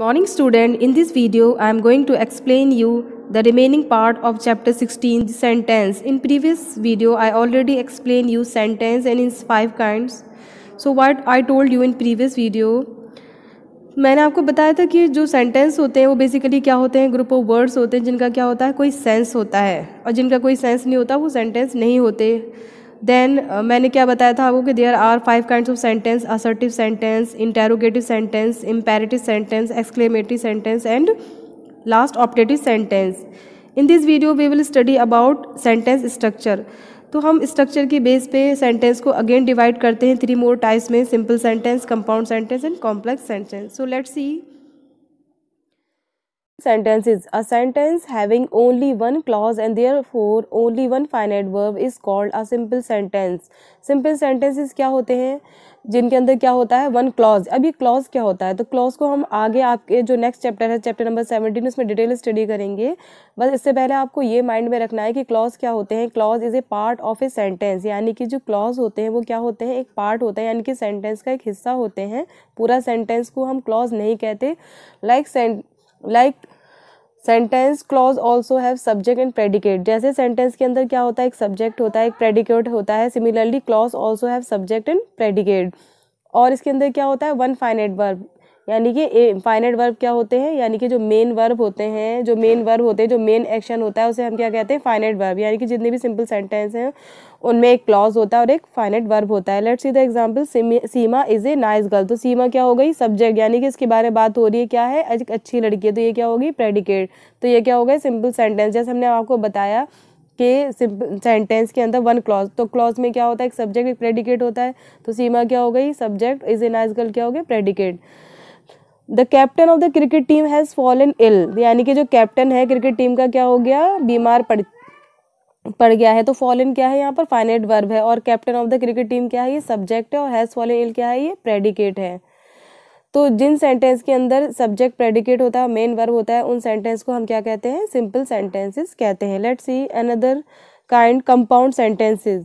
Morning student, in this video I am going to explain you the remaining part of chapter 16 sentence. In previous video I already explained you sentence and its five kinds. So what I told you in previous video मैंने आपको बताया था कि जो sentence होते हैं वो basically क्या होते हैं ग्रुप ऑफ वर्ड्स होते हैं जिनका क्या होता है कोई सेंस होता है और जिनका कोई सेंस नहीं होता वो सेंटेंस नहीं होते देन uh, मैंने क्या बताया था आपको कि there are five kind of sentence assertive sentence interrogative sentence imperative sentence exclamative sentence and last optative sentence in this video we will study about sentence structure तो हम स्ट्रक्चर की बेस पे सेंटेंस को अगेन डिवाइड करते हैं three more types में simple sentence compound sentence and complex sentence so let's see sentence is a sentence having only one clause and therefore only one finite verb is called a simple sentence simple sentences क्या होते हैं जिनके अंदर क्या होता है one clause अब ये क्लॉज क्या होता है तो क्लॉज को हम आगे आपके जो नेक्स्ट चैप्टर है चैप्टर नंबर सेवेंटीन उसमें डिटेल स्टडी करेंगे बस इससे पहले आपको ये माइंड में रखना है कि क्लॉज क्या होते हैं clause is a part of a sentence यानी कि जो क्लॉज होते हैं वो क्या होते हैं एक पार्ट होता है यानी कि सेंटेंस का एक हिस्सा होते हैं पूरा सेंटेंस को हम क्लॉज नहीं कहते like like like sentence clause also have subject and predicate जैसे सेंटेंस के अंदर क्या होता है एक सब्जेक्ट होता है एक प्रेडिकेट होता है similarly clause also have subject and predicate और इसके अंदर क्या होता है वन फाइनेट वर्ब यानी कि इनफाइनेट वर्ब क्या होते हैं यानी कि जो मेन वर्ब होते हैं जो मेन वर्ब होते हैं जो मेन एक्शन होता है उसे हम क्या कहते हैं फाइनेट वर्ब यानी कि जितने भी सिंपल सेंटेंस हैं उनमें एक क्लॉज होता है और एक फाइनेट वर्ब होता है let's see the example Seema is a nice girl तो सीमा क्या हो गई सब्जेक्ट यानी कि इसके बारे में बात हो रही है क्या है एक अच्छी लड़की है तो ये क्या होगी प्रेडिकेट तो ये क्या हो गया सिंपल सेंटेंस जैसे हमने आपको बताया के सेंटेंस के अंदर वन क्लॉज तो क्लॉज में क्या होता है एक सब्जेक्ट एक प्रेडिकेट होता है तो सीमा क्या हो गई subject is a nice girl क्या हो गया predicate the captain of the cricket team has fallen ill यानी कि जो कैप्टन है क्रिकेट टीम का क्या हो गया बीमार पड़ पड़ गया है तो फॉलन क्या है यहाँ पर फाइनेट वर्ब है और captain of the cricket team क्या है ये सब्जेक्ट है और हैज़ फॉलन इल क्या है ये प्रेडिकेट है तो जिन सेंटेंस के अंदर सब्जेक्ट प्रेडिकेट होता है मेन वर्ब होता है उन सेंटेंस को हम क्या कहते हैं सिंपल सेंटेंसेस कहते हैं let's see another kind compound sentences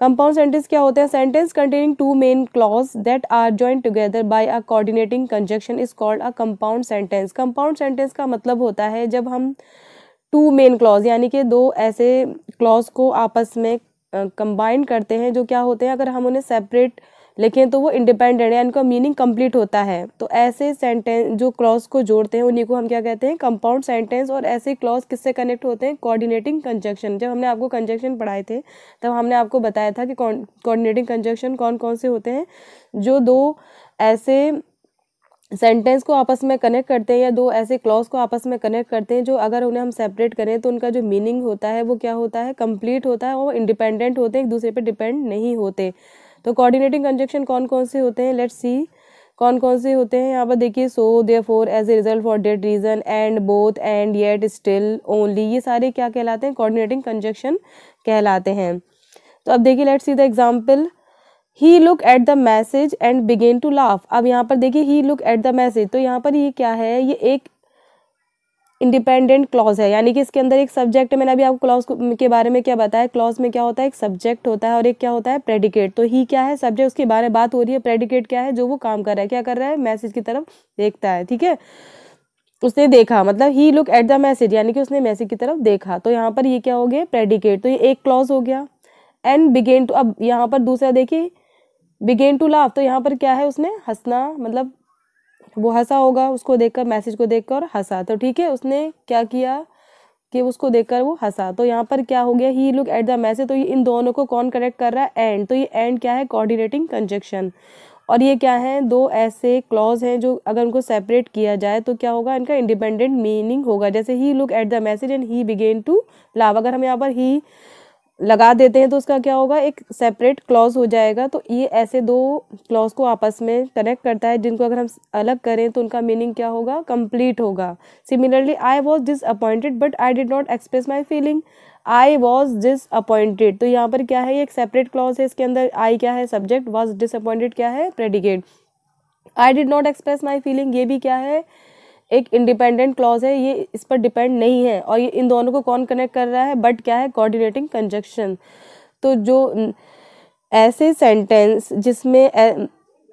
compound sentence क्या होते हैं sentence containing two main clause that are join together by a coordinating conjunction is called a compound sentence compound sentence का मतलब होता है जब हम टू मेन क्लॉज यानी कि दो ऐसे क्लॉज को आपस में कंबाइन करते हैं जो क्या होते हैं अगर हम उन्हें सेपरेट लेकिन तो वो इंडिपेंडेंट है इनका मीनिंग कंप्लीट होता है तो ऐसे सेंटेंस जो क्लॉज को जोड़ते हैं उन्हीं को हम क्या कहते हैं कंपाउंड सेंटेंस और ऐसे क्लॉज किससे कनेक्ट होते हैं कोऑर्डिनेटिंग कंजक्शन जब हमने आपको कंजक्शन पढ़ाए थे तब हमने आपको बताया था कि कोऑर्डिनेटिंग कंजक्शन कौन कौन से होते हैं जो दो ऐसे सेंटेंस को आपस में कनेक्ट करते हैं या दो ऐसे क्लॉज को आपस में कनेक्ट करते हैं जो अगर उन्हें हम सेपरेट करें तो उनका जो मीनिंग होता है वो क्या होता है कंप्लीट होता है और इंडिपेंडेंट होते हैं एक दूसरे पर डिपेंड नहीं होते तो कोऑर्डिनेटिंग कंजक्शन कौन कौन से होते हैं लेट्स सी कौन कौन से होते हैं यहाँ पर देखिए so therefore as a result for that reason and both and yet still only ये सारे क्या कहलाते हैं कॉर्डिनेटिंग कंजक्शन कहलाते हैं तो अब देखिए let's see the example he look at the message and begin to laugh अब यहाँ पर देखिए he look at the message तो यहाँ पर ये क्या है ये एक इंडिपेंडेंट क्लॉज है यानी कि इसके अंदर एक सब्जेक्ट मैंने अभी आपको क्लॉज के बारे में क्या बताया क्लॉज में क्या होता है एक सब्जेक्ट होता है और एक क्या होता है प्रेडिकेट तो ही क्या है सब्जेक्ट उसके बारे में बात हो रही है प्रेडिकेट क्या है जो वो काम कर रहा है क्या कर रहा है मैसेज की तरफ देखता है ठीक है उसने देखा मतलब he look at the message यानी कि उसने मैसेज की तरफ देखा तो यहाँ पर ये क्या हो गया प्रेडिकेट तो ये एक क्लॉज हो गया एंड बिगेन टू अब यहाँ पर दूसरा देखिए बिगेन टू लाफ तो यहाँ पर क्या है उसने हंसना मतलब वो हंसा होगा उसको देखकर मैसेज को देखकर और हंसा तो ठीक है उसने क्या किया कि उसको देखकर वो हंसा तो यहाँ पर क्या हो गया he look at the message तो ये इन दोनों को कौन कनेक्ट कर रहा है एंड तो ये एंड क्या है कोऑर्डिनेटिंग कंजक्शन और ये क्या है दो ऐसे क्लॉज हैं जो अगर उनको सेपरेट किया जाए तो क्या होगा इनका इंडिपेंडेंट मीनिंग होगा जैसे he look at the message and he begin to laugh अगर हम यहाँ पर ही लगा देते हैं तो उसका क्या होगा एक सेपरेट क्लॉज हो जाएगा तो ये ऐसे दो क्लॉज को आपस में कनेक्ट करता है जिनको अगर हम अलग करें तो उनका मीनिंग क्या होगा कंप्लीट होगा similarly I was disappointed but I did not express my feeling I was disappointed तो यहाँ पर क्या है ये एक सेपरेट क्लॉज है इसके अंदर आई क्या है सब्जेक्ट वॉज डिसअपॉइंटेड क्या है predicate I did not express my feeling ये भी क्या है एक इंडिपेंडेंट क्लॉज है ये इस पर डिपेंड नहीं है और ये इन दोनों को कौन कनेक्ट कर रहा है बट क्या है कोऑर्डिनेटिंग कंजक्शन तो जो ऐसे सेंटेंस जिसमें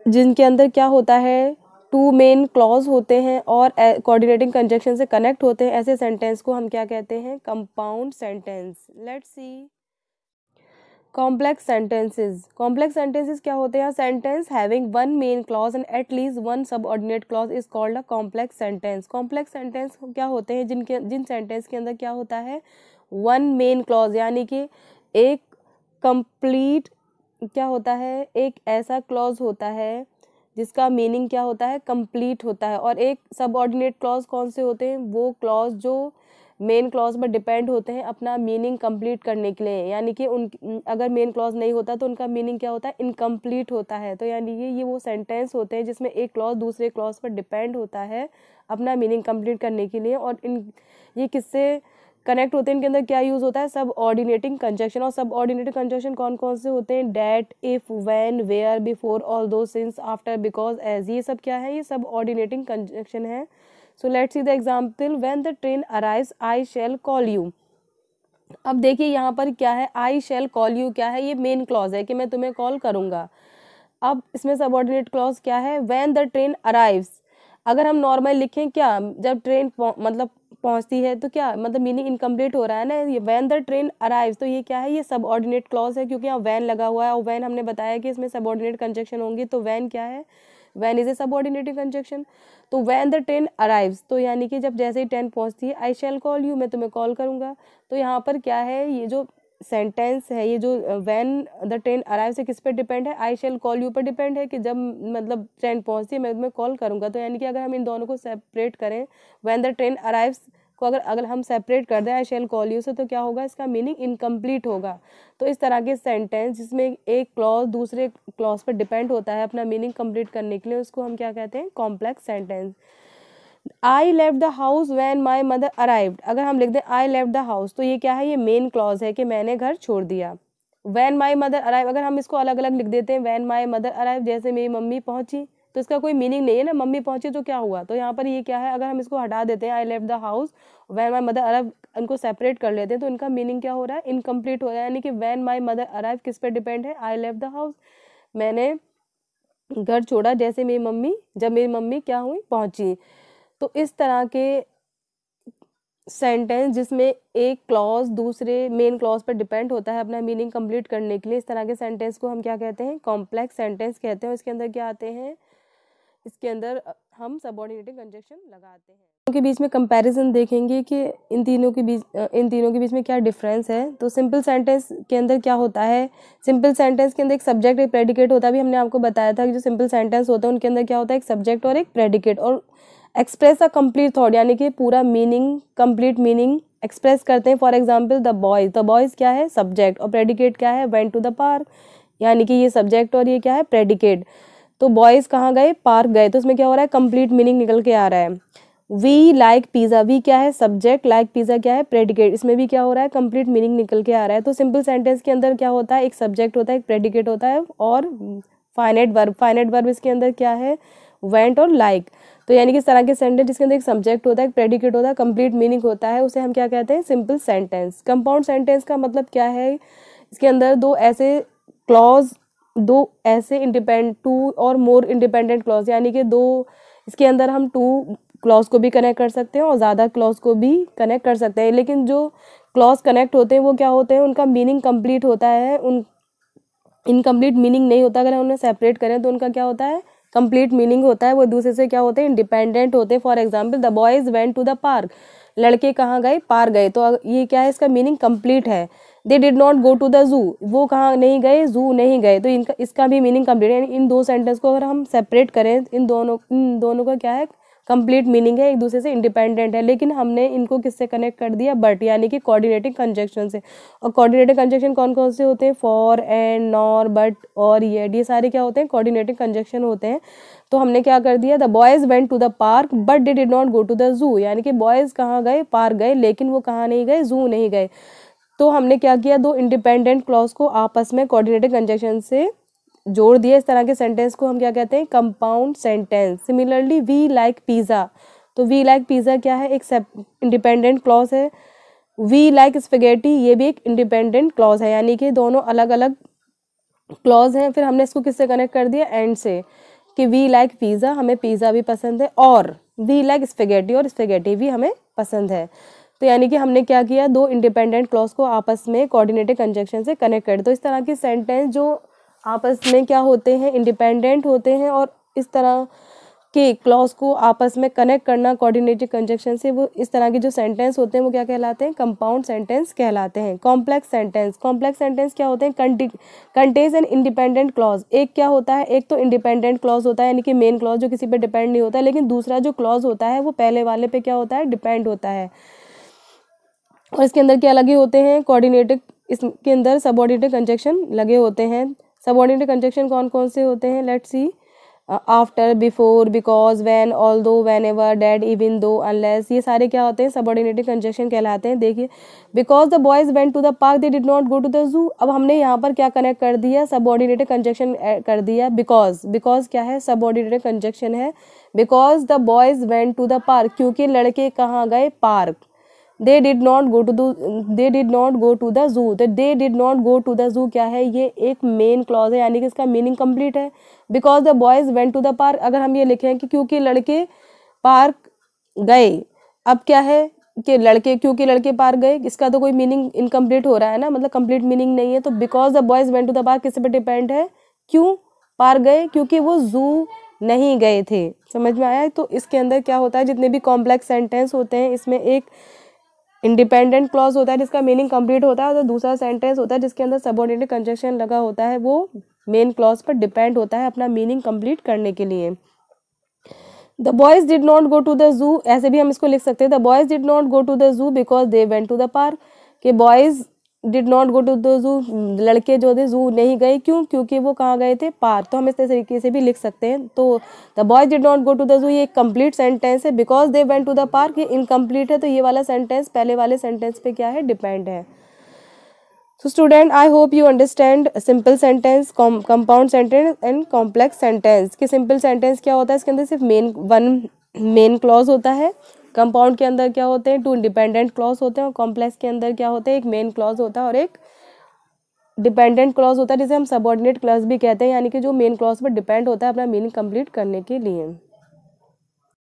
जिनके अंदर क्या होता है टू मेन क्लॉज होते हैं और कोऑर्डिनेटिंग कंजक्शन से कनेक्ट होते हैं ऐसे सेंटेंस को हम क्या कहते हैं compound sentence let's see complex sentences complex sentences क्या होते हैं sentence having one main clause and at least one subordinate clause is called a complex sentence complex sentence क्या होते हैं जिनके जिन सेंटेंस के अंदर क्या होता है वन मेन क्लॉज यानी कि एक कंप्लीट क्या होता है एक ऐसा क्लॉज होता है जिसका मीनिंग क्या होता है कंप्लीट होता है और एक सब ऑर्डिनेट क्लॉज कौन से होते हैं वो क्लॉज जो मेन क्लॉज पर डिपेंड होते हैं अपना मीनिंग कंप्लीट करने के लिए यानी कि उन अगर मेन क्लॉज नहीं होता तो उनका मीनिंग क्या होता है इनकम्प्लीट होता है तो यानी ये ये वो सेंटेंस होते हैं जिसमें एक क्लॉज दूसरे क्लॉज पर डिपेंड होता है अपना मीनिंग कंप्लीट करने के लिए और इन ये किससे कनेक्ट होते हैं इनके अंदर क्या यूज़ होता है सब ऑर्डिनेटिंग कंजक्शन और सब ऑर्डिनेटिंग कंजक्शन कौन कौन से होते हैं that if when where before although since after because as ये सब क्या है ये सब ऑर्डिनेटिंग कंजक्शन है so let see the example when the train arrives I shall call you अब देखिए यहाँ पर क्या है आई शेल कॉल यू क्या है ये मेन क्लॉज है कि मैं तुम्हें कॉल करूँगा अब इसमें सबॉर्डिनेट क्लॉज क्या है वैन द ट्रेन अराइव्स अगर हम नॉर्मल लिखें क्या जब ट्रेन मतलब पहुंचती है तो क्या मतलब मीनिंग इनकम्प्लीट हो रहा है ना ये वैन द ट्रेन अराइव्स तो ये क्या है ये सब ऑर्डिनेट क्लॉज है क्योंकि यहाँ वैन लगा हुआ है और वैन हमने बताया कि इसमें सबऑर्डिनेट कंजक्शन होंगी तो वैन क्या है when is a ordinative conjunction तो वैन द ट्रेन अराइव्स तो यानी कि जब जैसे ही ट्रेन पहुँचती है आई शैल कॉल यू मैं तुम्हें कॉल करूँगा तो यहाँ पर क्या है ये जो सेंटेंस है ये जो वैन द ट्रेन अराइव से किस पर डिपेंड है आई शेल कॉल यू पर डिपेंड है कि जब मतलब ट्रेन पहुँचती है मैं तुम्हें कॉल करूँगा तो यानी कि अगर हम इन दोनों को सेपरेट करें वैन द ट्रेन अराइव्स को अगर अगर हम सेपरेट कर दें आई शेल कॉल यू से तो क्या होगा इसका मीनिंग इनकम्प्लीट होगा तो इस तरह के सेंटेंस जिसमें एक क्लॉज दूसरे क्लॉज पर डिपेंड होता है अपना मीनिंग कम्प्लीट करने के लिए उसको हम क्या कहते हैं complex sentence I left the house when my mother arrived अगर हम लिख दें आई लेफ्ट द हाउस तो ये क्या है ये मेन क्लॉज है कि मैंने घर छोड़ दिया वैन माई मदर अराइव अगर हम इसको अलग अलग लिख देते हैं वैन माई मदर अराइव जैसे मेरी मम्मी पहुंची तो इसका कोई मीनिंग नहीं है ना मम्मी पहुंची तो क्या हुआ तो यहाँ पर ये क्या है अगर हम इसको हटा देते हैं I leave the house when my mother arrive इनको सेपरेट कर लेते हैं तो इनका मीनिंग क्या हो रहा है इनकम्प्लीट हो रहा है यानी कि वैन माई मदर अराइव किस पर डिपेंड है आई लेव द हाउस मैंने घर छोड़ा जैसे मेरी मम्मी जब मेरी मम्मी क्या हुई पहुंची तो इस तरह के सेंटेंस जिसमें एक क्लॉज दूसरे मेन क्लॉज पर डिपेंड होता है अपना मीनिंग कंप्लीट करने के लिए इस तरह के सेंटेंस को हम क्या कहते हैं कॉम्प्लेक्स सेंटेंस कहते हैं इसके अंदर क्या आते हैं इसके अंदर हम सबॉर्डिनेटिंग कंजक्शन लगाते हैं के बीच में कंपैरिजन देखेंगे कि इन तीनों के बीच इन तीनों के बीच में क्या डिफरेंस है तो सिंपल सेंटेंस के अंदर क्या होता है सिंपल सेंटेंस के अंदर एक सब्जेक्ट एक प्रेडिकेट होता है अभी हमने आपको बताया था कि जो सिंपल सेंटेंस होता है उनके अंदर क्या होता है एक सब्जेक्ट और एक प्रेडिकेट और एक्सप्रेस अ कंप्लीट थाट यानी कि पूरा मीनिंग कम्प्लीट मीनिंग एक्सप्रेस करते हैं for example the boys the boys क्या है सब्जेक्ट और प्रेडिकेट क्या है वेंट टू द पार्क यानी कि ये सब्जेक्ट और ये क्या है प्रेडिकेट तो बॉयज़ कहाँ गए पार्क गए तो इसमें क्या हो रहा है कंप्लीट मीनिंग निकल के आ रहा है वी लाइक पिज़्ज़ा वी क्या है सब्जेक्ट लाइक पिज़्ज़ा क्या है प्रेडिकेट इसमें भी क्या हो रहा है कंप्लीट मीनिंग निकल के आ रहा है तो सिंपल सेंटेंस के अंदर क्या होता है एक सब्जेक्ट होता है एक प्रेडिकेट होता है और फाइनेट वर्ब फाइनेट वर्ब इसके अंदर क्या है वेंट और लाइक तो यानी कि इस तरह के सेंटेंस जिसके अंदर एक सब्जेक्ट होता है एक प्रेडिकेट होता है कंप्लीट मीनिंग होता है उसे हम क्या कहते हैं सिंपल सेंटेंस कंपाउंड सेंटेंस का मतलब क्या है इसके अंदर दो ऐसे क्लॉज दो ऐसे इंडिपेंड टू और मोर इंडिपेंडेंट क्लॉज यानी कि दो इसके अंदर हम टू क्लॉज को भी कनेक्ट कर सकते हैं और ज़्यादा क्लॉज को भी कनेक्ट कर सकते हैं लेकिन जो क्लॉज कनेक्ट होते हैं वो क्या होते हैं उनका मीनिंग कंप्लीट होता है उन इनकम्प्लीट मीनिंग नहीं होता अगर हम उन्हें सेपरेट करें तो उनका क्या होता है कंप्लीट मीनिंग होता है वो दूसरे से क्या होते हैं इंडिपेंडेंट होते हैं for example the boys went to the park लड़के कहाँ गए पार्क गए तो ये क्या है इसका मीनिंग कंप्लीट है they did not go to the zoo वो कहाँ नहीं गए जू नहीं गए तो इनका इसका भी मीनिंग कम्प्लीट है इन दो सेंटेंस को अगर हम सेपरेट करें इन दोनों इन दोनों का क्या है कंप्लीट मीनिंग है एक दूसरे से इंडिपेंडेंट है लेकिन हमने इनको किससे कनेक्ट कर दिया बट यानी कि कोऑर्डिनेटिंग कंजक्शन से और कोऑर्डिनेटिंग कंजेक्शन कौन कौन से होते हैं फॉर एंड नॉर बट और ये ये सारे क्या होते हैं कोऑर्डिनेटिंग कंजक्शन होते हैं तो हमने क्या कर दिया the boys went to the park but they did not go to the zoo यानी कि बॉयज़ कहाँ गए पार्क गए लेकिन वो कहाँ नहीं गए जू नहीं गए तो हमने क्या किया दो इंडिपेंडेंट क्लॉज को आपस में कोऑर्डिनेटेड कंजक्शन से जोड़ दिया इस तरह के सेंटेंस को हम क्या कहते हैं compound sentence similarly we like pizza तो वी लाइक पिज़्ज़ा क्या है एक इंडिपेंडेंट क्लॉज है वी लाइक स्पेगेटी ये भी एक इंडिपेंडेंट क्लॉज है यानी कि दोनों अलग अलग क्लॉज हैं फिर हमने इसको किससे कनेक्ट कर दिया एंड से कि वी लाइक पिज़्ज़ा हमें पिज़्ज़ा भी पसंद है और वी लाइक स्पेगेटी और स्पेगेटी भी हमें पसंद है तो यानी कि हमने क्या किया दो इंडिपेंडेंट क्लॉज को आपस में कोऑर्डिनेटेड कंजक्शन से कनेक्ट कर तो इस तरह के सेंटेंस जो आपस में क्या होते हैं इंडिपेंडेंट होते हैं और इस तरह के क्लॉज को आपस में कनेक्ट करना कोऑर्डिनेटेड कंजक्शन से वो इस तरह के जो सेंटेंस होते हैं वो क्या कहलाते हैं कंपाउंड सेंटेंस कहलाते हैं कॉम्प्लेक्स सेंटेंस कॉम्प्लेक्स सेंटेंस क्या होते हैं कंटेज एंड इंडिपेंडेंट क्लॉज एक क्या होता है एक तो इंडिपेंडेंट क्लॉज होता है यानी कि मेन क्लॉज जो किसी पर डिपेंड नहीं होता है लेकिन दूसरा जो क्लॉज होता है वो पहले वाले पर क्या होता है डिपेंड होता है और इसके अंदर क्या लगे होते हैं कोऑर्डिनेटिक इसके अंदर सबऑर्डिनेटेड कंजक्शन लगे होते हैं सबऑर्डिनेटेड कंजक्शन कौन कौन से होते हैं let's see after before because when although whenever that even though unless ये सारे क्या होते हैं ऑर्डिनेटिव कंजक्शन कहलाते हैं देखिए because the boys went to the park they did not go to the zoo अब हमने यहाँ पर क्या कनेक्ट कर दिया सबऑर्डिनेटेड कंजक्शन uh, कर दिया बिकॉज बिकॉज क्या है सबऑर्डिनेटेड कंजक्शन है because the boys went to the park क्योंकि लड़के कहाँ गए park they did not go to they did not go to the zoo तो they did not go to the zoo क्या है ये एक मेन क्लॉज है यानी कि इसका मीनिंग कम्प्लीट है because the boys went to the park अगर हम ये लिखें कि क्योंकि लड़के पार्क गए अब क्या है कि लड़के क्योंकि लड़के पार्क गए इसका तो कोई मीनिंग इनकम्प्लीट हो रहा है ना मतलब कम्प्लीट मीनिंग नहीं है तो because the boys went to the park किस पर डिपेंड है क्यों पार्क गए क्योंकि वो जू नहीं गए थे समझ में आया तो इसके अंदर क्या होता है जितने भी कॉम्प्लेक्स सेंटेंस होते हैं इसमें एक इंडिपेंडेंट क्लॉज होता है जिसका मीनिंग कंप्लीट होता है और तो दूसरा सेंटेंस होता है जिसके अंदर सबॉर्डिनेट कंजक्शन लगा होता है वो मेन क्लॉज पर डिपेंड होता है अपना मीनिंग कंप्लीट करने के लिए the boys did not go to the zoo ऐसे भी हम इसको लिख सकते हैं the boys did not go to the zoo because they went to the park के boys did not go to the zoo लड़के जो थे जू नहीं गए क्यों क्योंकि वो कहाँ गए थे पार तो हम इस तरीके से भी लिख सकते हैं तो the boys did not go to the zoo ये कम्प्लीट सेंटेंस है because they went to the park ये इनकम्प्लीट है तो ये वाला सेंटेंस पहले वाले सेंटेंस पे क्या है डिपेंड है so student I hope you understand simple sentence compound sentence and complex sentence कि सिंपल सेंटेंस क्या होता है इसके अंदर सिर्फ मेन वन मेन क्लॉज होता है कंपाउंड के अंदर क्या होते हैं टू इंडिपेंडेंट क्लॉज होते हैं और कॉम्प्लेक्स के अंदर क्या होते हैं एक मेन क्लॉज होता है और एक डिपेंडेंट क्लॉज होता है जिसे हम सबॉर्डिनेट क्लॉज भी कहते हैं यानी कि जो मेन क्लॉज पर डिपेंड होता है अपना मीनिंग कंप्लीट करने के लिए